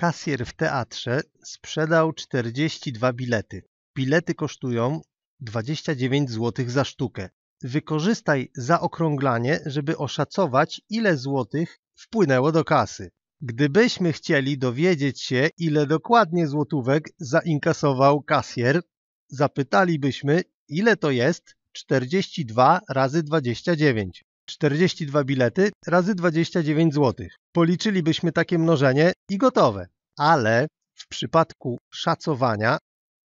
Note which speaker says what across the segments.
Speaker 1: Kasjer w teatrze sprzedał 42 bilety. Bilety kosztują 29 zł złotych za sztukę. Wykorzystaj zaokrąglanie, żeby oszacować, ile złotych wpłynęło do kasy. Gdybyśmy chcieli dowiedzieć się, ile dokładnie złotówek zainkasował kasjer, zapytalibyśmy, ile to jest 42 razy 29. 42 bilety razy 29 zł. Policzylibyśmy takie mnożenie i gotowe. Ale w przypadku szacowania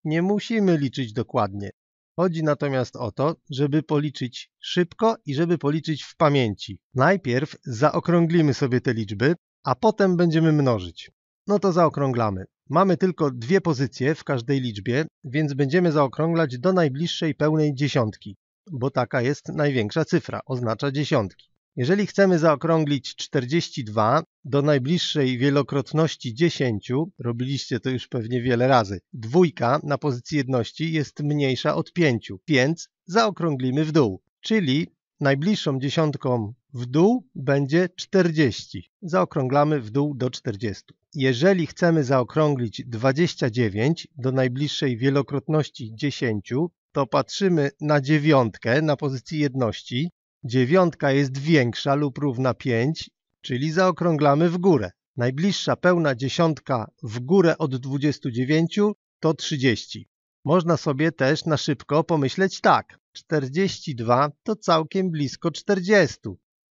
Speaker 1: nie musimy liczyć dokładnie. Chodzi natomiast o to, żeby policzyć szybko i żeby policzyć w pamięci. Najpierw zaokrąglimy sobie te liczby, a potem będziemy mnożyć. No to zaokrąglamy. Mamy tylko dwie pozycje w każdej liczbie, więc będziemy zaokrąglać do najbliższej pełnej dziesiątki bo taka jest największa cyfra, oznacza dziesiątki. Jeżeli chcemy zaokrąglić 42 do najbliższej wielokrotności 10, robiliście to już pewnie wiele razy, dwójka na pozycji jedności jest mniejsza od 5, więc zaokrąglimy w dół. Czyli najbliższą dziesiątką w dół będzie 40. Zaokrąglamy w dół do 40. Jeżeli chcemy zaokrąglić 29 do najbliższej wielokrotności 10, to patrzymy na dziewiątkę na pozycji jedności. Dziewiątka jest większa lub równa 5, czyli zaokrąglamy w górę. Najbliższa pełna dziesiątka w górę od 29 to 30. Można sobie też na szybko pomyśleć tak. 42 to całkiem blisko 40,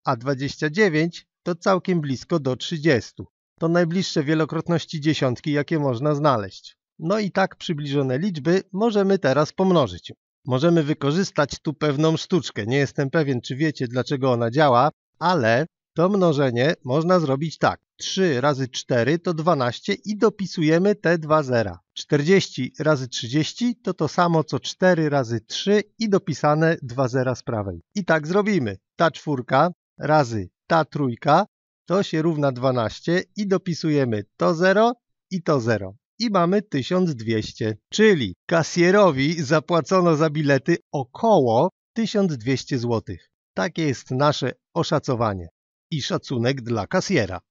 Speaker 1: a 29 to całkiem blisko do 30. To najbliższe wielokrotności dziesiątki, jakie można znaleźć. No i tak przybliżone liczby możemy teraz pomnożyć. Możemy wykorzystać tu pewną sztuczkę. Nie jestem pewien, czy wiecie, dlaczego ona działa, ale to mnożenie można zrobić tak. 3 razy 4 to 12 i dopisujemy te dwa zera. 40 razy 30 to to samo co 4 razy 3 i dopisane dwa zera z prawej. I tak zrobimy. Ta czwórka razy ta trójka to się równa 12 i dopisujemy to 0 i to 0 i mamy 1200. Czyli kasjerowi zapłacono za bilety około 1200 zł. Takie jest nasze oszacowanie i szacunek dla kasjera.